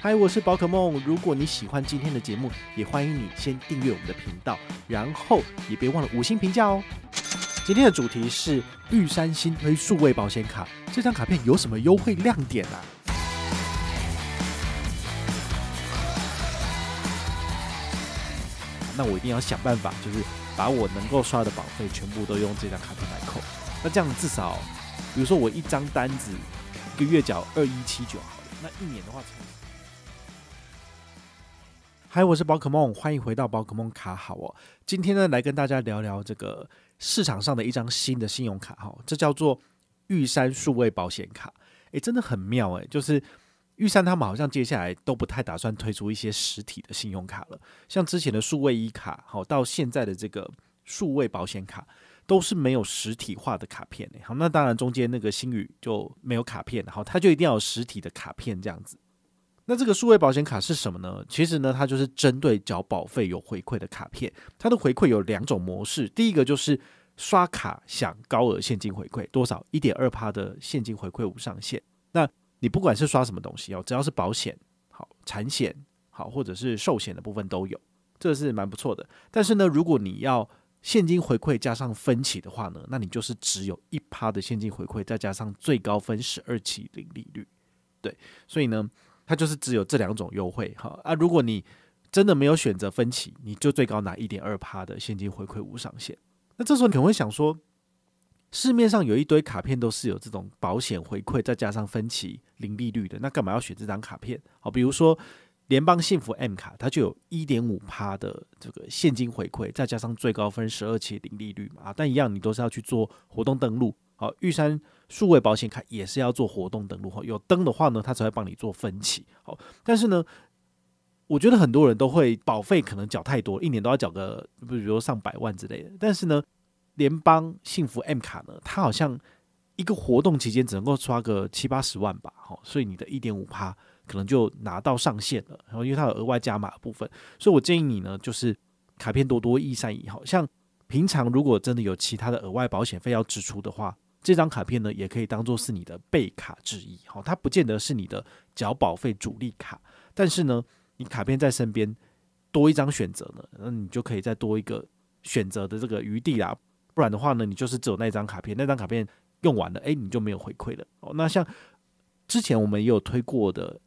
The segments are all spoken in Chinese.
嗨，我是宝可梦。如果你喜欢今天的节目，也欢迎你先订阅我们的频道，然后也别忘了五星评价哦。今天的主题是玉山新推数位保险卡，这张卡片有什么优惠亮点啊？那我一定要想办法，就是把我能够刷的保费全部都用这张卡片来扣。那这样至少，比如说我一张单子一个月缴二一七九，那一年的话从嗨，我是宝可梦，欢迎回到宝可梦卡好哦。今天呢，来跟大家聊聊这个市场上的一张新的信用卡哈，这叫做玉山数位保险卡。诶，真的很妙诶，就是玉山他们好像接下来都不太打算推出一些实体的信用卡了，像之前的数位一卡，好到现在的这个数位保险卡都是没有实体化的卡片哎。好，那当然中间那个星宇就没有卡片，好，它就一定要有实体的卡片这样子。那这个数位保险卡是什么呢？其实呢，它就是针对缴保费有回馈的卡片。它的回馈有两种模式，第一个就是刷卡享高额现金回馈，多少一点二趴的现金回馈无上限。那你不管是刷什么东西哦，只要是保险好、产险好，或者是寿险的部分都有，这是蛮不错的。但是呢，如果你要现金回馈加上分期的话呢，那你就是只有一趴的现金回馈，再加上最高分十二期零利率。对，所以呢。它就是只有这两种优惠哈啊！如果你真的没有选择分期，你就最高拿一点二趴的现金回馈无上限。那这时候你可能会想说，市面上有一堆卡片都是有这种保险回馈再加上分期零利率的，那干嘛要选这张卡片？好，比如说联邦幸福 M 卡，它就有一点五趴的这个现金回馈，再加上最高分十二期零利率嘛啊！但一样你都是要去做活动登录。好，玉山数位保险卡也是要做活动登录，哈，有登的话呢，它才会帮你做分期。好，但是呢，我觉得很多人都会保费可能缴太多，一年都要缴个比如上百万之类的。但是呢，联邦幸福 M 卡呢，它好像一个活动期间只能够刷个七八十万吧，好，所以你的一点五趴可能就拿到上限了。然后因为它有额外加码部分，所以我建议你呢，就是卡片多多益善，以好像平常如果真的有其他的额外保险费要支出的话。这张卡片呢，也可以当做是你的备卡之一，好，它不见得是你的缴保费主力卡，但是呢，你卡片在身边多一张选择呢，那你就可以再多一个选择的这个余地啦。不然的话呢，你就是只有那张卡片，那张卡片用完了，哎，你就没有回馈了。哦，那像之前我们也有推过的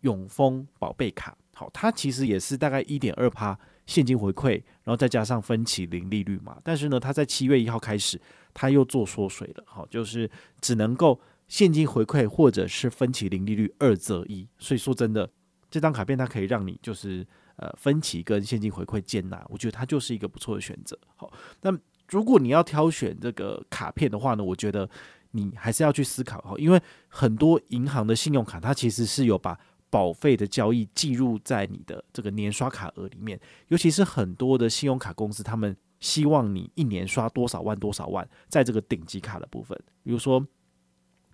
永丰宝贝卡，好，它其实也是大概一点二趴现金回馈，然后再加上分期零利率嘛，但是呢，它在七月一号开始。它又做缩水了，好，就是只能够现金回馈或者是分期零利率二择一。所以说真的，这张卡片它可以让你就是呃分期跟现金回馈兼拿，我觉得它就是一个不错的选择。好，那如果你要挑选这个卡片的话呢，我觉得你还是要去思考，因为很多银行的信用卡它其实是有把保费的交易计入在你的这个年刷卡额里面，尤其是很多的信用卡公司他们。希望你一年刷多少万多少万，在这个顶级卡的部分，比如说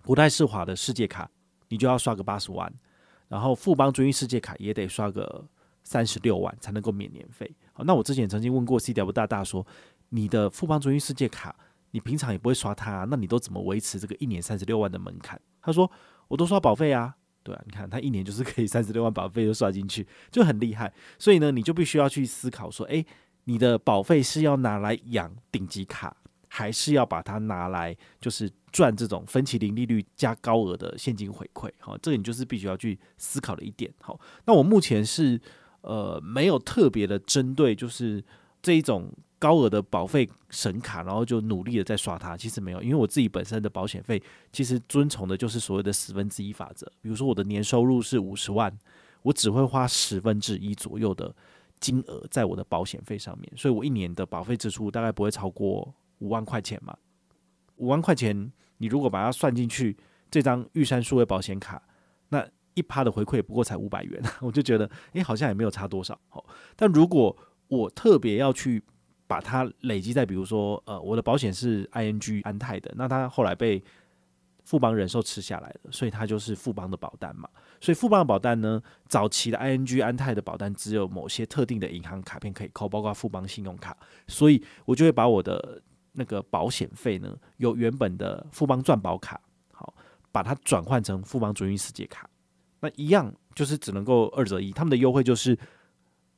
国泰世华的世界卡，你就要刷个八十万，然后富邦尊逸世界卡也得刷个三十六万才能够免年费。好，那我之前曾经问过 c W 大大说，你的富邦尊逸世界卡，你平常也不会刷它，那你都怎么维持这个一年三十六万的门槛？他说我都刷保费啊，对啊，你看他一年就是可以三十六万保费就刷进去，就很厉害。所以呢，你就必须要去思考说，哎。你的保费是要拿来养顶级卡，还是要把它拿来就是赚这种分期零利率加高额的现金回馈？好，这个你就是必须要去思考的一点。好，那我目前是呃没有特别的针对，就是这一种高额的保费神卡，然后就努力的在刷它。其实没有，因为我自己本身的保险费其实遵从的就是所谓的十分之一法则。比如说我的年收入是五十万，我只会花十分之一左右的。金额在我的保险费上面，所以我一年的保费支出大概不会超过五万块钱嘛。五万块钱，你如果把它算进去，这张玉山数位保险卡那一趴的回馈不过才五百元，我就觉得诶，好像也没有差多少。但如果我特别要去把它累积在，比如说呃，我的保险是 ING 安泰的，那它后来被。富邦人寿吃下来了，所以它就是富邦的保单嘛。所以富邦的保单呢，早期的 ING 安泰的保单只有某些特定的银行卡片可以扣，包括富邦信用卡。所以我就会把我的那个保险费呢，由原本的富邦钻保卡，好把它转换成富邦转运世界卡。那一样就是只能够二折一，他们的优惠就是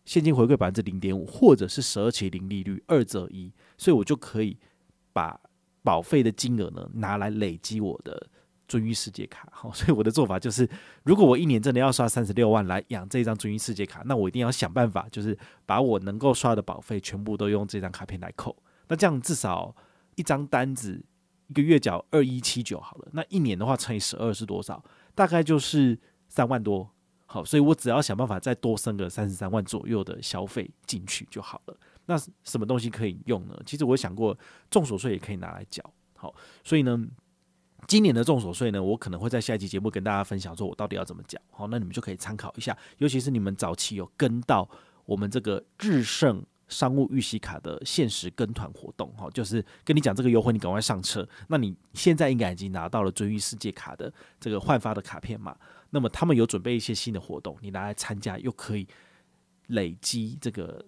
现金回馈百分之零点五，或者是十二期零利率，二折一。所以我就可以把。保费的金额呢，拿来累积我的尊御世界卡。好，所以我的做法就是，如果我一年真的要刷三十六万来养这张尊御世界卡，那我一定要想办法，就是把我能够刷的保费全部都用这张卡片来扣。那这样至少一张单子一个月缴二一七九好了，那一年的话乘以十二是多少？大概就是三万多。好，所以我只要想办法再多升个三十三万左右的消费进去就好了。那什么东西可以用呢？其实我想过，重所税也可以拿来缴。好，所以呢，今年的重所税呢，我可能会在下一期节目跟大家分享，说我到底要怎么缴。好，那你们就可以参考一下，尤其是你们早期有跟到我们这个日盛商务预习卡的限时跟团活动，哈，就是跟你讲这个优惠，你赶快上车。那你现在应该已经拿到了追忆世界卡的这个换发的卡片嘛？那么他们有准备一些新的活动，你拿来参加又可以累积这个。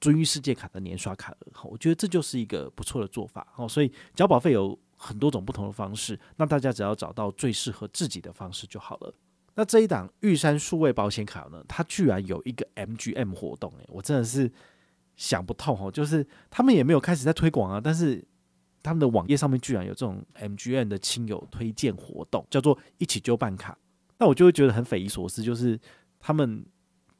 尊御世界卡的年刷卡额，我觉得这就是一个不错的做法，哦。所以交保费有很多种不同的方式，那大家只要找到最适合自己的方式就好了。那这一档玉山数位保险卡呢，它居然有一个 MGM 活动，哎，我真的是想不通，哦，就是他们也没有开始在推广啊，但是他们的网页上面居然有这种 MGM 的亲友推荐活动，叫做一起就办卡，那我就会觉得很匪夷所思，就是他们。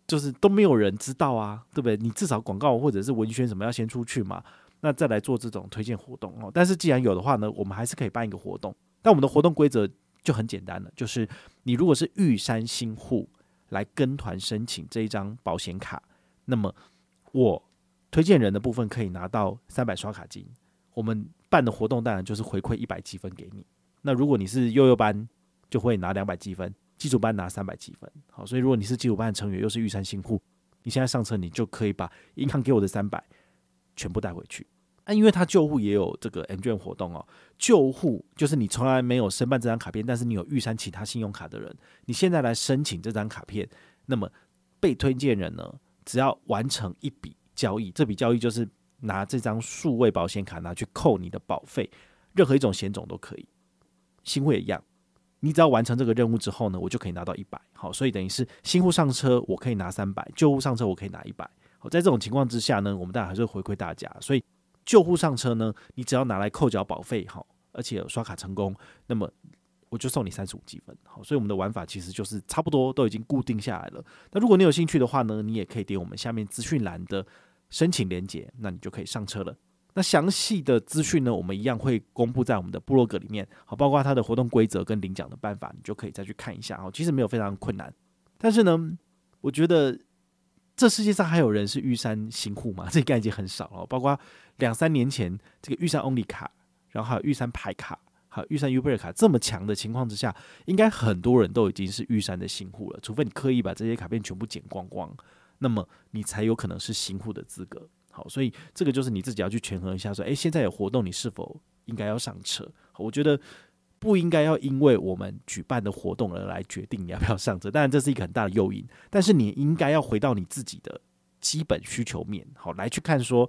就是都没有人知道啊，对不对？你至少广告或者是文宣什么要先出去嘛，那再来做这种推荐活动哦。但是既然有的话呢，我们还是可以办一个活动。但我们的活动规则就很简单了，就是你如果是玉山新户来跟团申请这一张保险卡，那么我推荐人的部分可以拿到三百刷卡金。我们办的活动当然就是回馈一百积分给你。那如果你是悠悠班，就会拿两百积分。基础班拿三百积分，好，所以如果你是基础班的成员，又是玉山新户，你现在上车，你就可以把银行给我的三百全部带回去。那因为他旧户也有这个 M 卷活动哦，旧户就是你从来没有申办这张卡片，但是你有玉山其他信用卡的人，你现在来申请这张卡片，那么被推荐人呢，只要完成一笔交易，这笔交易就是拿这张数位保险卡拿去扣你的保费，任何一种险种都可以，新户一样。你只要完成这个任务之后呢，我就可以拿到一百。好，所以等于是新户上车我可以拿三百，旧户上车我可以拿一百。好，在这种情况之下呢，我们当然还是回馈大家。所以旧户上车呢，你只要拿来扣缴保费好，而且刷卡成功，那么我就送你三十五积分。好，所以我们的玩法其实就是差不多都已经固定下来了。那如果你有兴趣的话呢，你也可以点我们下面资讯栏的申请连接，那你就可以上车了。那详细的资讯呢？我们一样会公布在我们的部落格里面，好，包括它的活动规则跟领奖的办法，你就可以再去看一下哦。其实没有非常困难，但是呢，我觉得这世界上还有人是玉山新户吗？这已经很少了。包括两三年前这个玉山 only 卡，然后还有玉山牌卡，还有玉山 Uber 卡这么强的情况之下，应该很多人都已经是玉山的新户了。除非你刻意把这些卡片全部剪光光，那么你才有可能是新户的资格。所以，这个就是你自己要去权衡一下，说，诶，现在有活动，你是否应该要上车？我觉得不应该要因为我们举办的活动而来决定你要不要上车。当然，这是一个很大的诱因，但是你应该要回到你自己的基本需求面，好来去看说，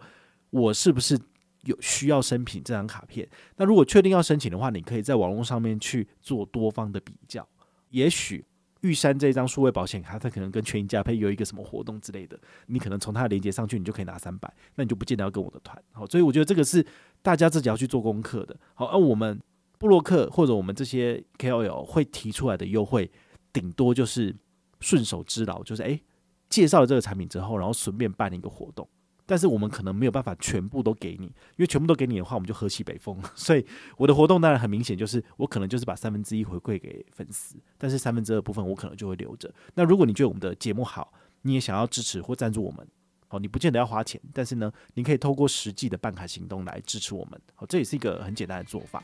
我是不是有需要申请这张卡片？那如果确定要申请的话，你可以在网络上面去做多方的比较，也许。玉山这一张数位保险卡，它可能跟全银加配有一个什么活动之类的，你可能从它的连接上去，你就可以拿三百，那你就不见得要跟我的团。好，所以我觉得这个是大家自己要去做功课的。好，而我们布洛克或者我们这些 KOL 会提出来的优惠，顶多就是顺手之劳，就是诶介绍了这个产品之后，然后顺便办了一个活动。但是我们可能没有办法全部都给你，因为全部都给你的话，我们就喝西北风。所以我的活动当然很明显，就是我可能就是把三分之一回馈给粉丝，但是三分之二部分我可能就会留着。那如果你觉得我们的节目好，你也想要支持或赞助我们，好，你不见得要花钱，但是呢，你可以透过实际的办卡行动来支持我们，好，这也是一个很简单的做法。